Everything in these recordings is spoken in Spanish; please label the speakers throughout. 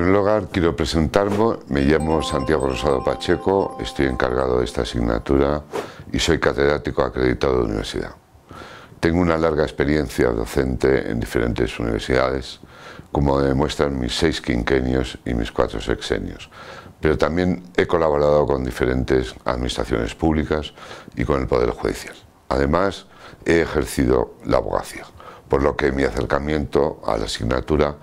Speaker 1: primer lugar, quiero presentarme. Me llamo Santiago Rosado Pacheco, estoy encargado de esta asignatura y soy catedrático acreditado de universidad. Tengo una larga experiencia docente en diferentes universidades, como demuestran mis seis quinquenios y mis cuatro sexenios. Pero también he colaborado con diferentes administraciones públicas y con el Poder Judicial. Además, he ejercido la abogacía, por lo que mi acercamiento a la asignatura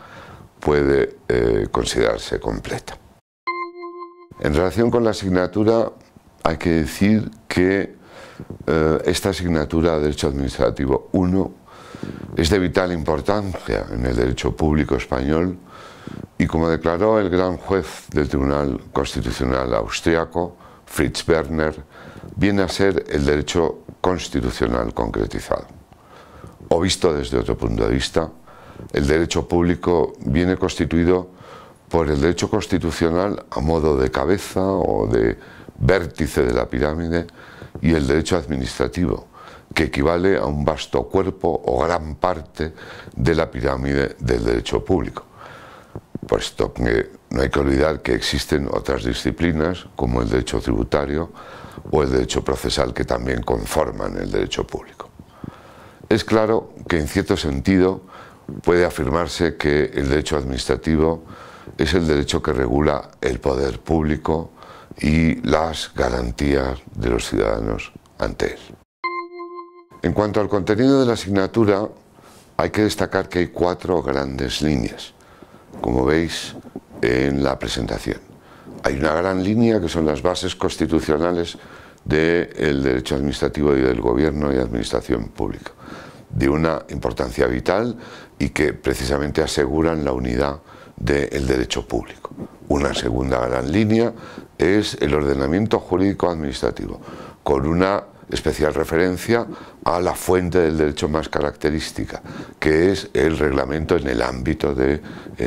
Speaker 1: puede eh, considerarse completa. En relación con la asignatura, hay que decir que eh, esta asignatura de Derecho Administrativo 1 es de vital importancia en el derecho público español y como declaró el gran juez del Tribunal Constitucional austriaco, Fritz Werner, viene a ser el derecho constitucional concretizado. O visto desde otro punto de vista, el derecho público viene constituido por el derecho constitucional a modo de cabeza o de vértice de la pirámide y el derecho administrativo, que equivale a un vasto cuerpo o gran parte de la pirámide del derecho público. Puesto que no hay que olvidar que existen otras disciplinas, como el derecho tributario o el derecho procesal, que también conforman el derecho público. Es claro que en cierto sentido puede afirmarse que el derecho administrativo es el derecho que regula el poder público y las garantías de los ciudadanos ante él. En cuanto al contenido de la asignatura, hay que destacar que hay cuatro grandes líneas, como veis en la presentación. Hay una gran línea que son las bases constitucionales del el derecho administrativo y del gobierno y administración pública de una importancia vital y que precisamente aseguran la unidad del derecho público. Una segunda gran línea es el ordenamiento jurídico administrativo, con una especial referencia a la fuente del derecho más característica, que es el reglamento en el ámbito del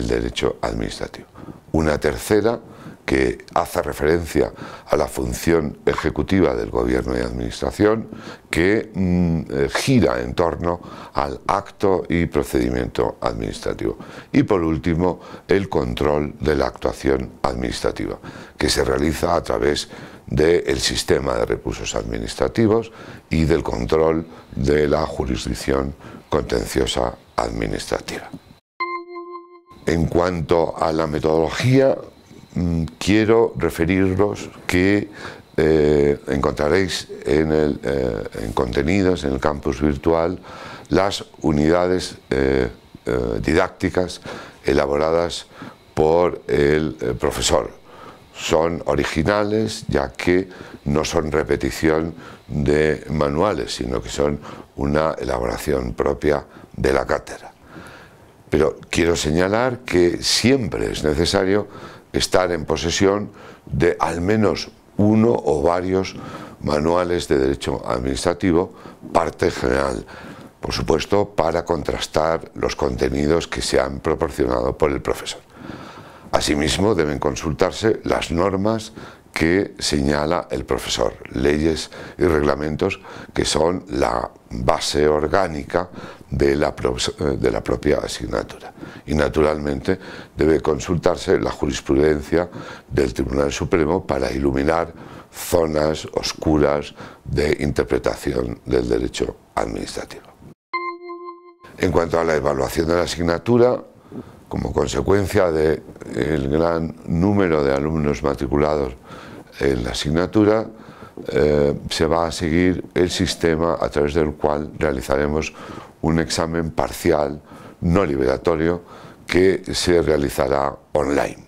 Speaker 1: derecho administrativo. Una tercera que hace referencia a la función ejecutiva del gobierno y administración que mm, eh, gira en torno al acto y procedimiento administrativo. Y por último, el control de la actuación administrativa, que se realiza a través del sistema de recursos administrativos y del control de la jurisdicción contenciosa administrativa. En cuanto a la metodología, Mm, quiero referiros que eh, encontraréis eh, en, contenidos, en el campus virtual, las unidades eh, didácticas elaboradas por el profesor. Son originales ya que no son repetición de manuales, sino que son una elaboración propia de la cátedra. Pero quiero señalar que siempre es necesario estar en posesión de al menos uno o varios manuales de derecho administrativo, parte general, por supuesto, para contrastar los contenidos que se han proporcionado por el profesor. Asimismo, deben consultarse las normas que señala el profesor, leyes y reglamentos que son la base orgánica eh, de la, propia asignatura. Y naturalmente debe consultarse la jurisprudencia del Tribunal Supremo para iluminar zonas oscuras de interpretación del derecho administrativo. En cuanto a la evaluación de la asignatura, como consecuencia del gran número de alumnos matriculados en la asignatura eh, se va a seguir el sistema a través del cual realizaremos un examen parcial no liberatorio que se realizará online.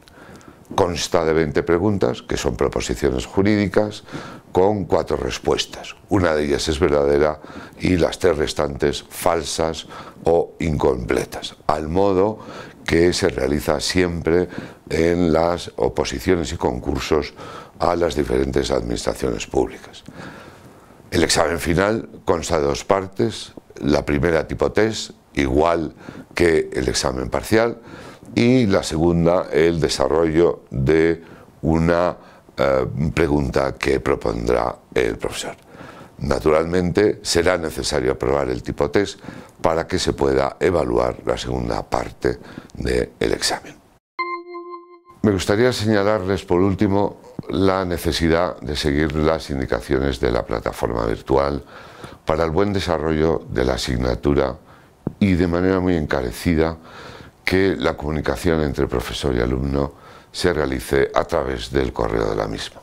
Speaker 1: Consta de 20 preguntas, que son proposiciones jurídicas, con cuatro respuestas. Una de ellas es verdadera y las tres restantes falsas o incompletas, al modo que se realiza siempre en las oposiciones y concursos a las diferentes administraciones públicas. El examen final consta de dos partes, la primera tipo test, igual que el examen parcial, y la segunda el desarrollo de una eh, pregunta que propondrá el profesor. Naturalmente será necesario aprobar el tipo test para que se pueda evaluar la segunda parte del examen. Me gustaría señalarles por último la necesidad de seguir las indicaciones de la plataforma virtual para el buen desarrollo de la asignatura y de manera muy encarecida que la comunicación entre profesor y alumno se realice a través del correo de la misma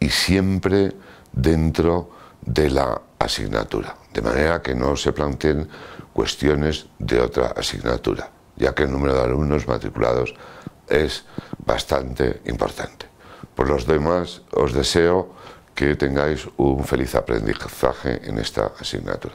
Speaker 1: y siempre dentro de la asignatura, de manera que no se planteen cuestiones de otra asignatura, ya que el número de alumnos matriculados es bastante importante. Por los demás, os deseo que tengáis un feliz aprendizaje en esta asignatura.